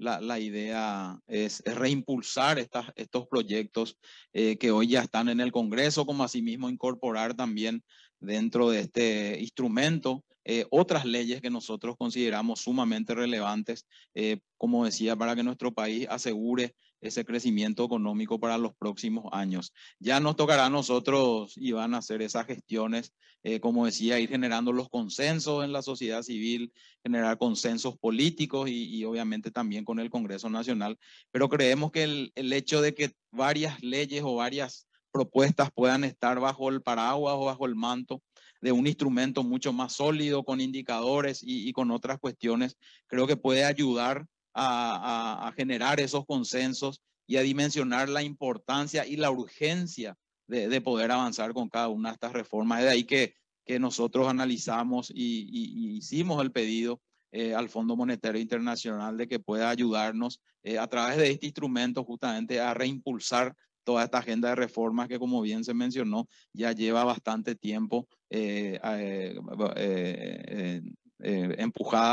la, idea es, reimpulsar estos proyectos eh, que hoy ya están en el Congreso, como asimismo incorporar también dentro de este instrumento eh, otras leyes que nosotros consideramos sumamente relevantes, eh, como decía, para que nuestro país asegure ese crecimiento económico para los próximos años. Ya nos tocará a nosotros, y a hacer esas gestiones, eh, como decía, ir generando los consensos en la sociedad civil, generar consensos políticos y, obviamente también con el Congreso Nacional. Pero creemos que el, hecho de que varias leyes o varias propuestas puedan estar bajo el paraguas o bajo el manto de un instrumento mucho más sólido, con indicadores y, con otras cuestiones, creo que puede ayudar a, generar esos consensos y a dimensionar la importancia y la urgencia de, poder avanzar con cada una de estas reformas. Es de ahí que, que nosotros analizamos y, hicimos el pedido eh, al Fondo Monetario Internacional de que pueda ayudarnos eh, a través de este instrumento justamente a reimpulsar toda esta agenda de reformas que como bien se mencionó ya lleva bastante tiempo eh, eh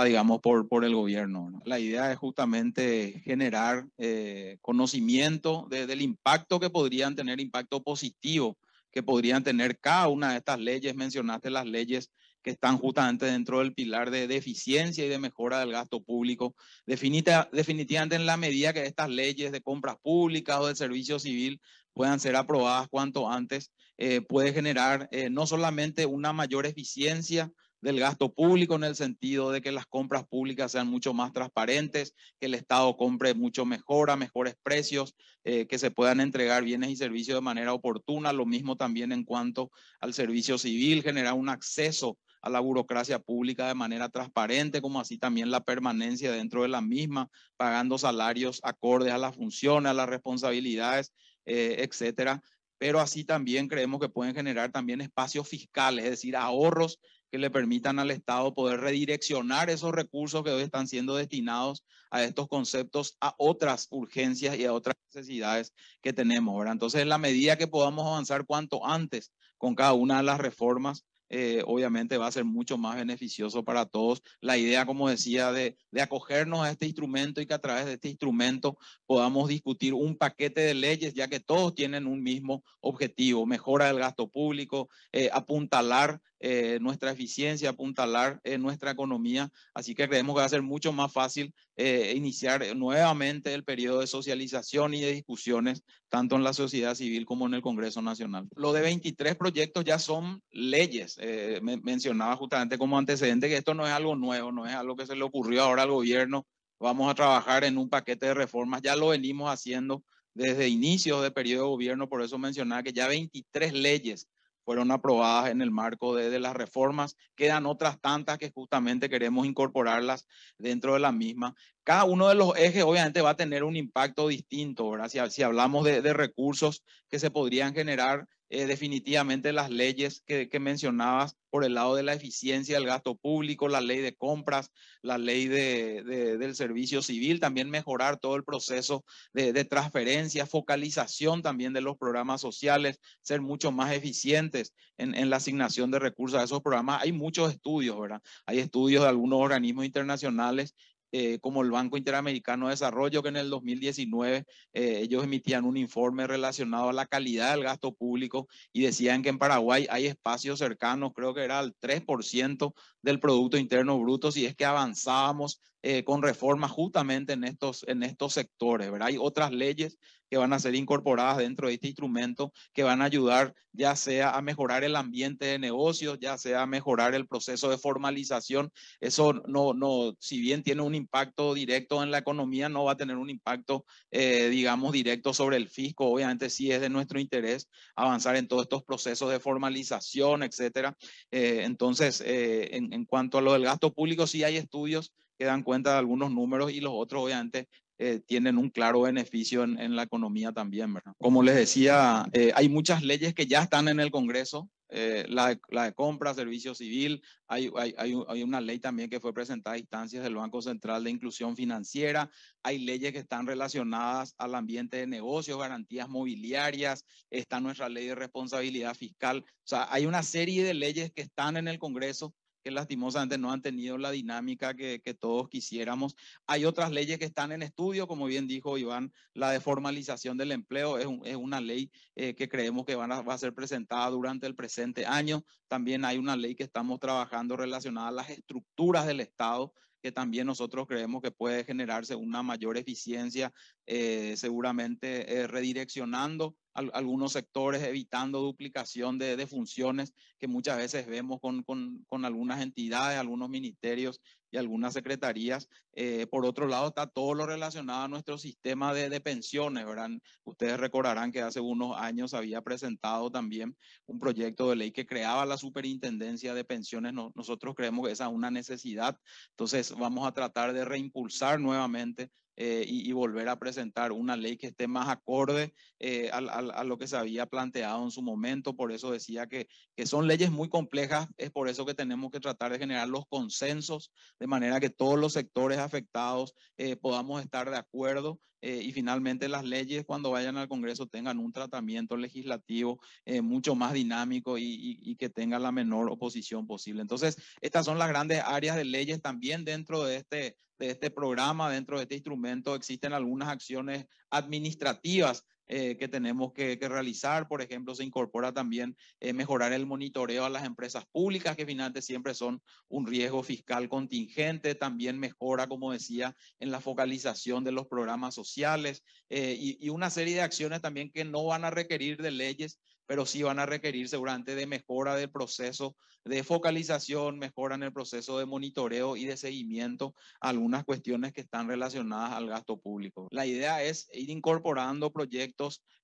digamos, por, por el gobierno. La idea es justamente generar eh, conocimiento del impacto que podrían tener, impacto positivo que podrían tener cada una de estas leyes. Mencionaste las leyes que están justamente dentro del pilar de, eficiencia y de mejora del gasto público. definitivamente en la medida que estas leyes de compras públicas o de servicio civil puedan ser aprobadas cuanto antes, eh, puede generar eh, no solamente una mayor eficiencia, del gasto público en el sentido de que las compras públicas sean mucho más transparentes, que el Estado compre mucho mejor, a mejores precios, eh, que se puedan entregar bienes y servicios de manera oportuna. Lo mismo también en cuanto al servicio civil, generar un acceso a la burocracia pública de manera transparente, como así también la permanencia dentro de la misma, pagando salarios acordes a las funciones, a las responsabilidades, eh, etcétera pero así también creemos que pueden generar también espacios fiscales, es decir, ahorros que le permitan al Estado poder redireccionar esos recursos que hoy están siendo destinados a estos conceptos, a otras urgencias y a otras necesidades que tenemos. ¿verdad? Entonces, en la medida que podamos avanzar cuanto antes con cada una de las reformas, eh, obviamente va a ser mucho más beneficioso para todos. La idea, como decía, de, acogernos a este instrumento y que a través de este instrumento podamos discutir un paquete de leyes, ya que todos tienen un mismo objetivo, mejora del gasto público, eh, apuntalar eh, nuestra eficiencia, apuntalar en eh, nuestra economía. Así que creemos que va a ser mucho más fácil eh, iniciar nuevamente el periodo de socialización y de discusiones, tanto en la sociedad civil como en el Congreso Nacional. Lo de 23 proyectos ya son leyes. mencionaba justamente como antecedente que esto no es algo nuevo, no es algo que se le ocurrió ahora al gobierno. Vamos a trabajar en un paquete de reformas, ya lo venimos haciendo desde inicios de periodo de gobierno, por eso mencionaba que ya 23 leyes fueron aprobadas en el marco de, las reformas. Quedan otras tantas que justamente queremos incorporarlas dentro de la misma. Cada uno de los ejes obviamente va a tener un impacto distinto, Si, hablamos de, de recursos que se podrían generar, eh, definitivamente las leyes que, mencionabas por el lado de la eficiencia del gasto público, la ley de compras, la ley de, del servicio civil, también mejorar todo el proceso de, transferencia, focalización también de los programas sociales, ser mucho más eficientes en, en, la asignación de recursos a esos programas. Hay muchos estudios, ¿verdad? Hay estudios de algunos organismos internacionales eh, como el Banco Interamericano de Desarrollo, que en el 2019 eh, ellos emitían un informe relacionado a la calidad del gasto público y decían que en Paraguay hay espacios cercanos, creo que era el 3% del Producto Interno Bruto, si es que avanzábamos eh, con reformas justamente en estos, en estos sectores, ¿verdad? Hay otras leyes que van a ser incorporadas dentro de este instrumento, que van a ayudar ya sea a mejorar el ambiente de negocios, ya sea a mejorar el proceso de formalización. Eso no, no, si bien tiene un impacto directo en la economía, no va a tener un impacto, eh, digamos, directo sobre el fisco. Obviamente sí es de nuestro interés avanzar en todos estos procesos de formalización, etcétera. Eh, entonces, eh, en, en cuanto a lo del gasto público, sí hay estudios que dan cuenta de algunos números y los otros obviamente eh, tienen un claro beneficio en, la economía también, ¿verdad? Como les decía, eh, hay muchas leyes que ya están en el Congreso, eh, la, de, compra, servicio civil, hay, hay, hay, una ley también que fue presentada a instancias del Banco Central de Inclusión Financiera, hay leyes que están relacionadas al ambiente de negocios, garantías mobiliarias, está nuestra ley de responsabilidad fiscal, o sea, hay una serie de leyes que están en el Congreso que lastimosamente no han tenido la dinámica que, todos quisiéramos. Hay otras leyes que están en estudio, como bien dijo Iván, la de formalización del empleo es, una ley eh, que creemos que va a ser presentada durante el presente año. También hay una ley que estamos trabajando relacionada a las estructuras del Estado que también nosotros creemos que puede generarse una mayor eficiencia, eh, seguramente eh, redireccionando algunos sectores, evitando duplicación de, de, funciones que muchas veces vemos con, con, con, algunas entidades, algunos ministerios y algunas secretarías. Eh, por otro lado, está todo lo relacionado a nuestro sistema de, de pensiones, ¿verdad? Ustedes recordarán que hace unos años había presentado también un proyecto de ley que creaba la superintendencia de pensiones. No, nosotros creemos que esa es una necesidad. Entonces, vamos a tratar de reimpulsar nuevamente eh, y, volver a presentar una ley que esté más acorde eh, a, lo que se había planteado en su momento. Por eso decía que, son leyes muy complejas, es por eso que tenemos que tratar de generar los consensos de manera que todos los sectores afectados eh, podamos estar de acuerdo y finalmente las leyes cuando vayan al Congreso tengan un tratamiento legislativo mucho más dinámico y, que tenga la menor oposición posible. Entonces, estas son las grandes áreas de leyes también dentro de este de este programa, dentro de este instrumento, existen algunas acciones administrativas eh, que tenemos que, realizar. Por ejemplo, se incorpora también eh, mejorar el monitoreo a las empresas públicas, que finalmente siempre son un riesgo fiscal contingente. También mejora, como decía, en la focalización de los programas sociales eh, y, y una serie de acciones también que no van a requerir de leyes, pero sí van a requerir seguramente de mejora del proceso de focalización, mejora en el proceso de monitoreo y de seguimiento algunas cuestiones que están relacionadas al gasto público. La idea es ir incorporando proyectos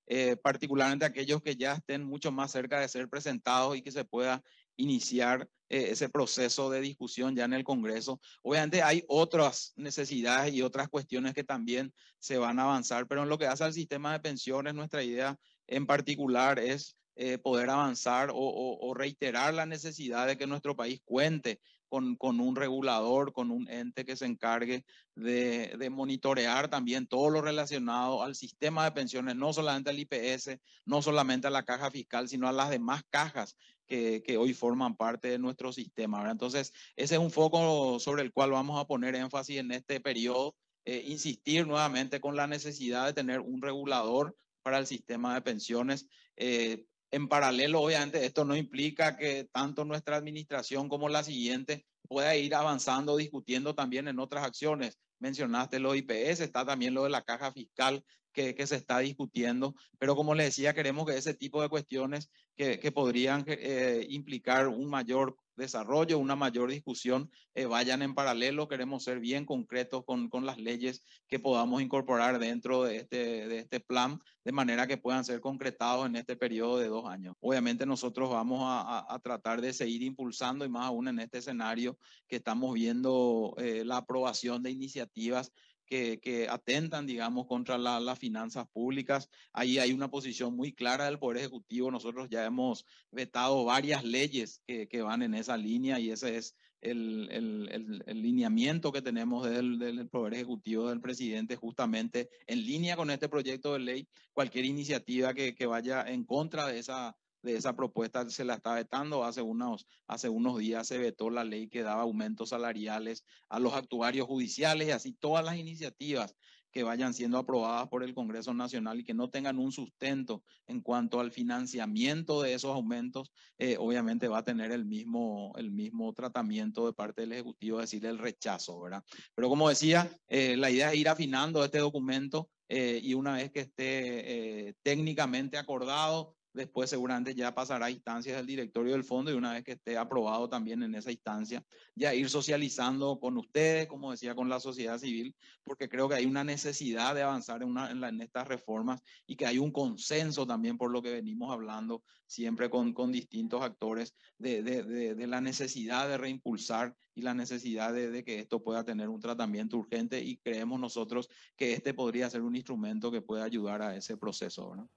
eh, particularmente aquellos que ya estén mucho más cerca de ser presentados y que se pueda iniciar eh, ese proceso de discusión ya en el Congreso. Obviamente hay otras necesidades y otras cuestiones que también se van a avanzar, pero en lo que hace al sistema de pensiones, nuestra idea en particular es eh, poder avanzar o, reiterar la necesidad de que nuestro país cuente con, un regulador, con un ente que se encargue de, monitorear también todo lo relacionado al sistema de pensiones, no solamente al IPS, no solamente a la caja fiscal, sino a las demás cajas que, hoy forman parte de nuestro sistema. Entonces, ese es un foco sobre el cual vamos a poner énfasis en este periodo. Eh, insistir nuevamente con la necesidad de tener un regulador para el sistema de pensiones, eh, en paralelo, obviamente, esto no implica que tanto nuestra administración como la siguiente pueda ir avanzando, discutiendo también en otras acciones. Mencionaste lo IPS, está también lo de la caja fiscal que, se está discutiendo, pero como les decía, queremos que ese tipo de cuestiones que, podrían eh, implicar un mayor desarrollo, una mayor discusión, eh, vayan en paralelo. Queremos ser bien concretos con, con, las leyes que podamos incorporar dentro de este, de este plan, de manera que puedan ser concretados en este periodo de dos años. Obviamente nosotros vamos a, a, tratar de seguir impulsando y más aún en este escenario que estamos viendo eh, la aprobación de iniciativas que, atentan, digamos, contra las finanzas públicas. Ahí hay una posición muy clara del Poder Ejecutivo. Nosotros ya hemos vetado varias leyes que, van en esa línea y ese es el, lineamiento que tenemos del, Poder Ejecutivo, del presidente, justamente en línea con este proyecto de ley. Cualquier iniciativa que vaya en contra de esa de esa propuesta se la está vetando. Hace unos, hace unos días se vetó la ley que daba aumentos salariales a los actuarios judiciales y así todas las iniciativas que vayan siendo aprobadas por el Congreso Nacional y que no tengan un sustento en cuanto al financiamiento de esos aumentos, eh, obviamente va a tener el mismo, el mismo tratamiento de parte del Ejecutivo, es decir, el rechazo, ¿verdad? Pero como decía, eh, la idea es ir afinando este documento eh, y una vez que esté técnicamente acordado, Después seguramente ya pasará a instancias del directorio del fondo y una vez que esté aprobado también en esa instancia, ya ir socializando con ustedes, como decía, con la sociedad civil, porque creo que hay una necesidad de avanzar en, estas reformas y que hay un consenso también por lo que venimos hablando siempre con, con distintos actores de, la necesidad de reimpulsar y la necesidad de que esto pueda tener un tratamiento urgente y creemos nosotros que este podría ser un instrumento que pueda ayudar a ese proceso.